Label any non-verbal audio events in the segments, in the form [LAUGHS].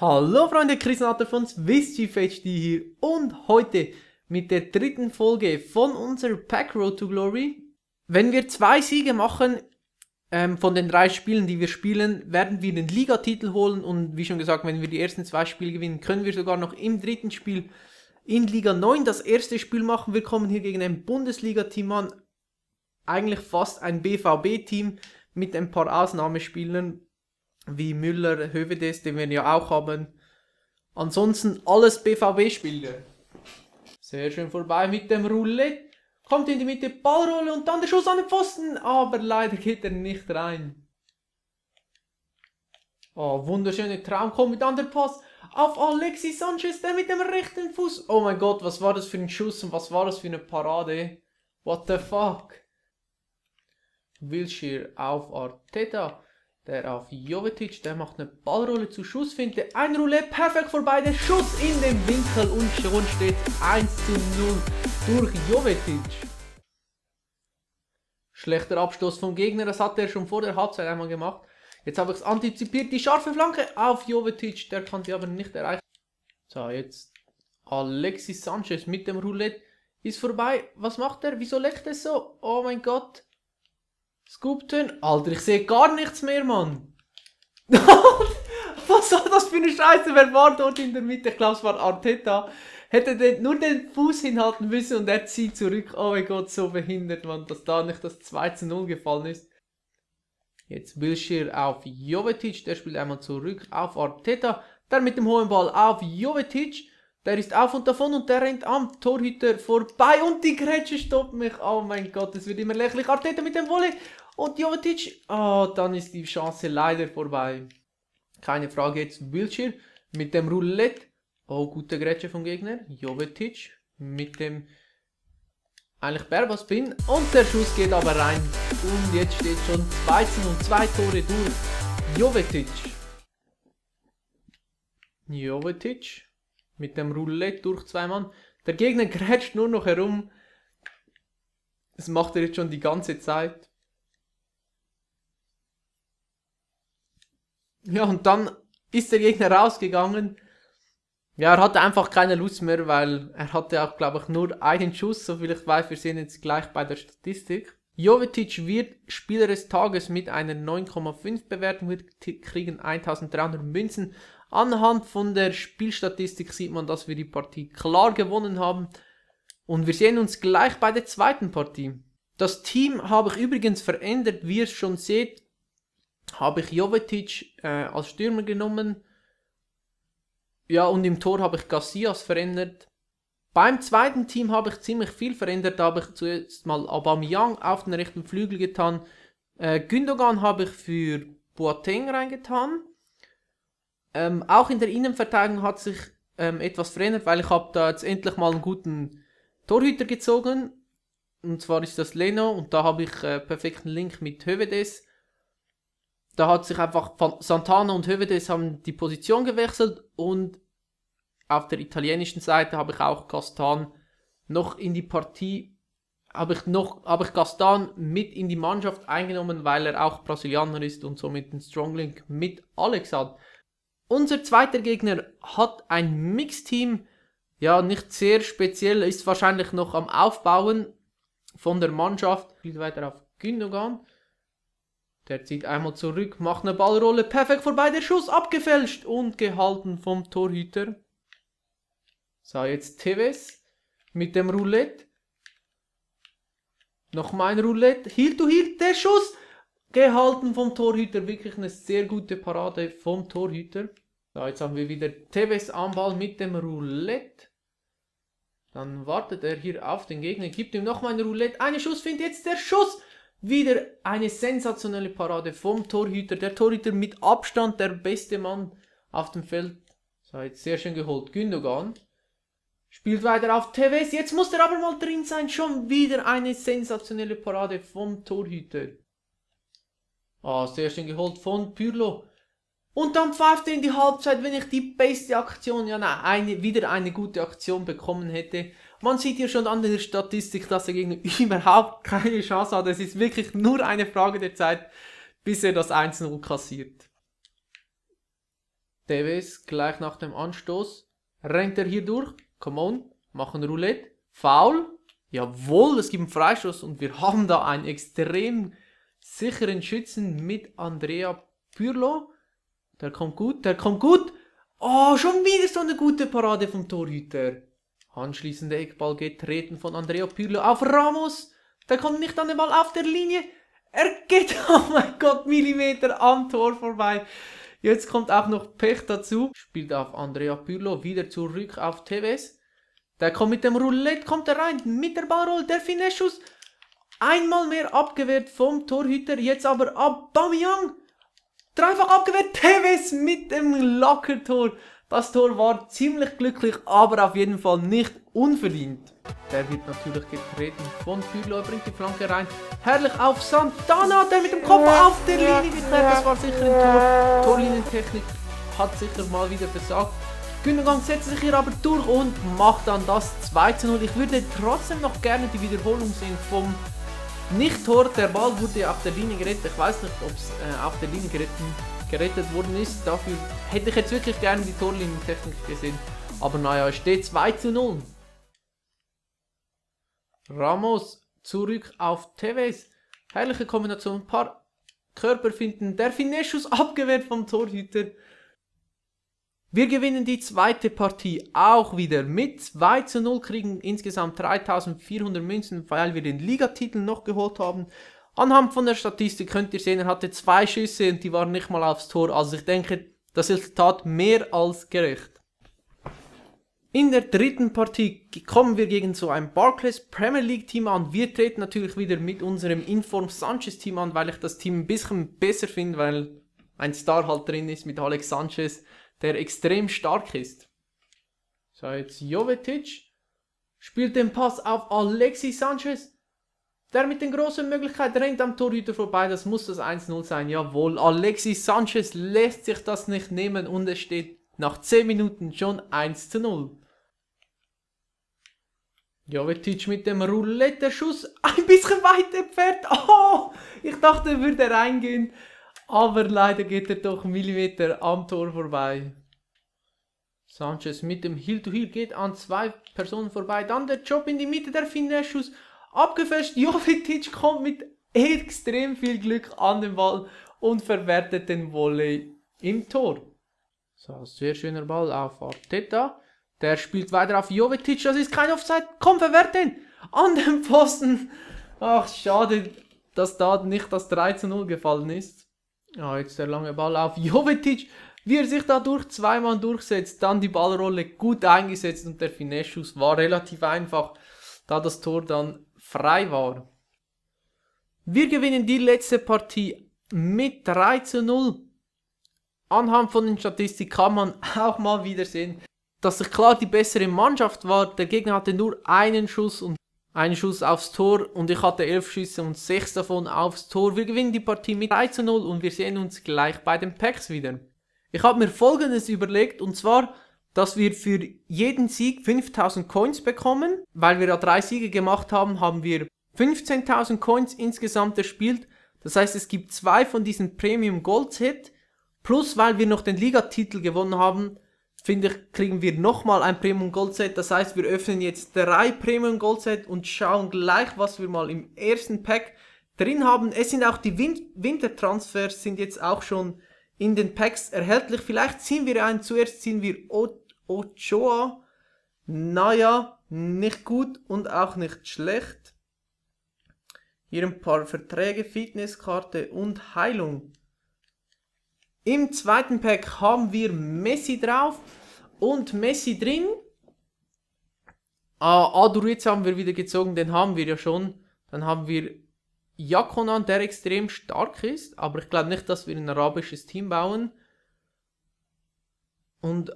Hallo Freunde, Chris Natter von SwissGFHD hier und heute mit der dritten Folge von unserer Pack Road to Glory. Wenn wir zwei Siege machen ähm, von den drei Spielen, die wir spielen, werden wir den Ligatitel holen und wie schon gesagt, wenn wir die ersten zwei Spiele gewinnen, können wir sogar noch im dritten Spiel in Liga 9 das erste Spiel machen. Wir kommen hier gegen ein Bundesliga-Team an, eigentlich fast ein BVB-Team mit ein paar Ausnahmespielern wie Müller, Hövedes, den wir ja auch haben. Ansonsten alles BVB-Spieler. Sehr schön vorbei mit dem Roulette. Kommt in die Mitte, Ballrolle und dann der Schuss an den Pfosten. Aber leider geht er nicht rein. Oh, wunderschöne Traumkomm mit an der Pass auf Alexis Sanchez, der mit dem rechten Fuß. Oh mein Gott, was war das für ein Schuss und was war das für eine Parade? What the fuck? Wilshire auf Arteta. Der auf Jovetic, der macht eine Ballrolle zu Schussfinte. Ein Roulette, perfekt vorbei. Der Schuss in den Winkel und schon steht 1 zu 0 durch Jovetic. Schlechter Abstoß vom Gegner, das hat er schon vor der Halbzeit einmal gemacht. Jetzt habe ich es antizipiert, die scharfe Flanke auf Jovetic, der kann sie aber nicht erreichen. So, jetzt Alexis Sanchez mit dem Roulette ist vorbei. Was macht er? Wieso leckt er so? Oh mein Gott scoop Alter, ich sehe gar nichts mehr, Mann. [LAUGHS] Was war das für eine Scheiße? Wer war dort in der Mitte? Ich glaube, es war Arteta. Hätte den, nur den Fuß hinhalten müssen und er zieht zurück. Oh mein Gott, so behindert, Mann, dass da nicht das 2 zu 0 gefallen ist. Jetzt Wilshire auf Jovetic, der spielt einmal zurück auf Arteta. Der mit dem hohen Ball auf Jovetic. Der ist auf und davon und der rennt am Torhüter vorbei und die Grätsche stoppt mich. Oh mein Gott, es wird immer lächerlich. Arteta mit dem Volley und oh, Jovetic, oh, dann ist die Chance leider vorbei. Keine Frage, jetzt Wiltshire mit dem Roulette. Oh, gute Grätsche vom Gegner. Jovetic mit dem eigentlich Berbas bin. Und der Schuss geht aber rein. Und jetzt steht schon 2 und zwei Tore durch. Jovetic. Jovetic mit dem Roulette durch zwei Mann. Der Gegner grätscht nur noch herum. Das macht er jetzt schon die ganze Zeit. Ja, und dann ist der Gegner rausgegangen. Ja, er hatte einfach keine Lust mehr, weil er hatte auch, glaube ich, nur einen Schuss, so viel ich weiß, wir sehen jetzt gleich bei der Statistik. Jovetic wird Spieler des Tages mit einer 9,5 Bewertung, wir kriegen 1300 Münzen. Anhand von der Spielstatistik sieht man, dass wir die Partie klar gewonnen haben. Und wir sehen uns gleich bei der zweiten Partie. Das Team habe ich übrigens verändert, wie ihr es schon seht habe ich Jovetic äh, als Stürmer genommen. Ja, und im Tor habe ich Garcias verändert. Beim zweiten Team habe ich ziemlich viel verändert. Da habe ich zuerst mal Aubameyang auf den rechten Flügel getan. Äh, Gündogan habe ich für Boateng reingetan. Ähm, auch in der Innenverteidigung hat sich ähm, etwas verändert, weil ich habe da jetzt endlich mal einen guten Torhüter gezogen. Und zwar ist das Leno und da habe ich äh, perfekten Link mit Hövedes da hat sich einfach Santana und Hövedes haben die Position gewechselt und auf der italienischen Seite habe ich auch Castan noch in die Partie, habe ich noch, habe ich Gastan mit in die Mannschaft eingenommen, weil er auch Brasilianer ist und somit den Stronglink mit Alex hat. Unser zweiter Gegner hat ein Mixteam, ja, nicht sehr speziell, ist wahrscheinlich noch am Aufbauen von der Mannschaft. Geht weiter auf Gündogan. Der zieht einmal zurück, macht eine Ballrolle, perfekt vorbei, der Schuss abgefälscht und gehalten vom Torhüter. So, jetzt Tevez mit dem Roulette. Noch mein Roulette, hielt du hielt, der Schuss gehalten vom Torhüter. Wirklich eine sehr gute Parade vom Torhüter. So, jetzt haben wir wieder Tevez am Ball mit dem Roulette. Dann wartet er hier auf den Gegner, gibt ihm nochmal ein Roulette. Eine Schuss findet jetzt der Schuss wieder eine sensationelle Parade vom Torhüter. Der Torhüter mit Abstand der beste Mann auf dem Feld. So, jetzt sehr schön geholt. Gündogan spielt weiter auf Tevez. Jetzt muss er aber mal drin sein. Schon wieder eine sensationelle Parade vom Torhüter. Ah, sehr schön geholt von Pirlo. Und dann pfeift er in die Halbzeit, wenn ich die beste Aktion, ja nein, eine, wieder eine gute Aktion bekommen hätte man sieht ja schon an der Statistik, dass er gegen [LAUGHS] überhaupt keine Chance hat. Es ist wirklich nur eine Frage der Zeit, bis er das 1-0 kassiert. Davis gleich nach dem Anstoß. Rennt er hier durch? Come on, machen Roulette. Foul. Jawohl, es gibt einen Freistoß und wir haben da einen extrem sicheren Schützen mit Andrea Pürlo. Der kommt gut, der kommt gut. Oh, schon wieder so eine gute Parade vom Torhüter. Anschließend der Eckball getreten von Andrea Pirlo auf Ramos. Der kommt nicht an den Ball auf der Linie. Er geht, [LAUGHS] oh mein Gott, Millimeter am Tor vorbei. Jetzt kommt auch noch Pech dazu. Spielt auf Andrea Pirlo, wieder zurück auf Tevez. Der kommt mit dem Roulette, kommt er rein, mit der Ballroll, der Finesschuss. Einmal mehr abgewehrt vom Torhüter, jetzt aber Aubameyang. Dreifach abgewehrt, Tevez mit dem Lackertor. Das Tor war ziemlich glücklich, aber auf jeden Fall nicht unverdient. Der wird natürlich getreten von er bringt die Flanke rein. Herrlich auf Santana, der mit dem Kopf auf der Linie geklärt. Das war sicher ein Tor. Torlinientechnik hat sicher mal wieder versagt. Gündogan setzt sich hier aber durch und macht dann das 2 zu 0. Ich würde trotzdem noch gerne die Wiederholung sehen vom Nicht-Tor. Der Ball wurde auf der Linie gerettet. Ich weiß nicht, ob es äh, auf der Linie gerettet gerettet worden ist. Dafür hätte ich jetzt wirklich gerne die Torlinientechnik gesehen. Aber naja, es steht 2 zu 0. Ramos zurück auf Tevez. Herrliche Kombination. Ein paar Körper finden. Der Finesschuss abgewehrt vom Torhüter. Wir gewinnen die zweite Partie auch wieder mit 2 zu 0, kriegen insgesamt 3400 Münzen, weil wir den Ligatitel noch geholt haben. Anhand von der Statistik könnt ihr sehen, er hatte zwei Schüsse und die waren nicht mal aufs Tor. Also ich denke, das Resultat mehr als gerecht. In der dritten Partie kommen wir gegen so ein Barclays Premier League Team an. Wir treten natürlich wieder mit unserem Inform Sanchez Team an, weil ich das Team ein bisschen besser finde, weil ein Star halt drin ist mit Alex Sanchez, der extrem stark ist. So, jetzt Jovetic spielt den Pass auf Alexis Sanchez der mit den großen Möglichkeiten rennt am Torhüter vorbei. Das muss das 1-0 sein. Jawohl. Alexis Sanchez lässt sich das nicht nehmen und es steht nach 10 Minuten schon 1 0. Jovetic mit dem Roulette-Schuss ein bisschen weit entfernt. Oh, ich dachte, er würde reingehen. Aber leider geht er doch Millimeter am Tor vorbei. Sanchez mit dem Heel-to-Heel -Heel geht an zwei Personen vorbei. Dann der Job in die Mitte, der Finesse-Schuss. Abgefälscht, [LAUGHS] Jovetic kommt mit extrem viel Glück an den Ball und verwertet den Volley im Tor. So, sehr schöner Ball auf Arteta. Der spielt weiter auf Jovetic, das ist kein Offside. Komm, verwerten! An den Pfosten! Ach, schade, dass da nicht das 3 zu 0 gefallen ist. Ja, jetzt der lange Ball auf Jovetic. Wie er sich dadurch zweimal durchsetzt, dann die Ballrolle gut eingesetzt und der Finesse-Schuss war relativ einfach, da das Tor dann frei war. Wir gewinnen die letzte Partie mit 3 zu 0. Anhand von den Statistiken kann man [LAUGHS] auch mal wieder sehen, dass er klar die bessere Mannschaft war. Der Gegner hatte nur einen Schuss und einen Schuss aufs Tor und ich hatte elf Schüsse und sechs davon aufs Tor. Wir gewinnen die Partie mit 3 zu 0 und wir sehen uns gleich bei den Packs wieder. Ich habe mir folgendes überlegt und zwar dass wir für jeden Sieg 5000 Coins bekommen. Weil wir da drei Siege gemacht haben, haben wir 15.000 Coins insgesamt erspielt. Das heißt, es gibt zwei von diesen Premium Gold Set. Plus, weil wir noch den Ligatitel gewonnen haben, finde ich, kriegen wir nochmal ein Premium Gold Set. Das heißt, wir öffnen jetzt drei Premium Gold Set und schauen gleich, was wir mal im ersten Pack drin haben. Es sind auch die Win Wintertransfers sind jetzt auch schon in den Packs erhältlich. Vielleicht ziehen wir einen. Zuerst ziehen wir o Ochoa, naja, nicht gut und auch nicht schlecht. Hier ein paar Verträge, Fitnesskarte und Heilung. Im zweiten Pack haben wir Messi drauf und Messi drin. Ah, Aduriz haben wir wieder gezogen, den haben wir ja schon. Dann haben wir Jakonan, der extrem stark ist, aber ich glaube nicht, dass wir ein arabisches Team bauen. Und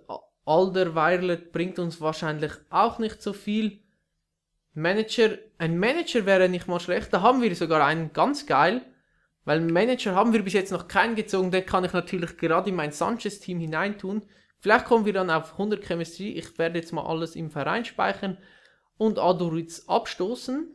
Alder Violet bringt uns wahrscheinlich auch nicht so viel. Manager, ein Manager wäre nicht mal schlecht, da haben wir sogar einen, ganz geil. Weil Manager haben wir bis jetzt noch keinen gezogen, den kann ich natürlich gerade in mein Sanchez-Team hineintun. Vielleicht kommen wir dann auf 100 Chemistry, ich werde jetzt mal alles im Verein speichern und Adoritz abstoßen.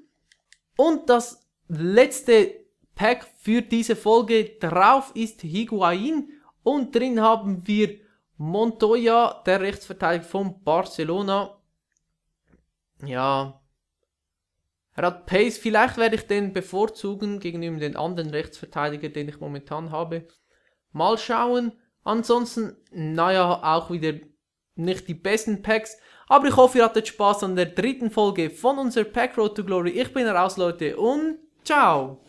Und das letzte Pack für diese Folge drauf ist Higuain und drin haben wir Montoya, der Rechtsverteidiger von Barcelona. Ja. Er hat Pace. Vielleicht werde ich den bevorzugen gegenüber den anderen Rechtsverteidiger, den ich momentan habe. Mal schauen. Ansonsten, naja, auch wieder nicht die besten Packs. Aber ich hoffe, ihr hattet Spaß an der dritten Folge von unserer Pack Road to Glory. Ich bin raus, Leute, und ciao!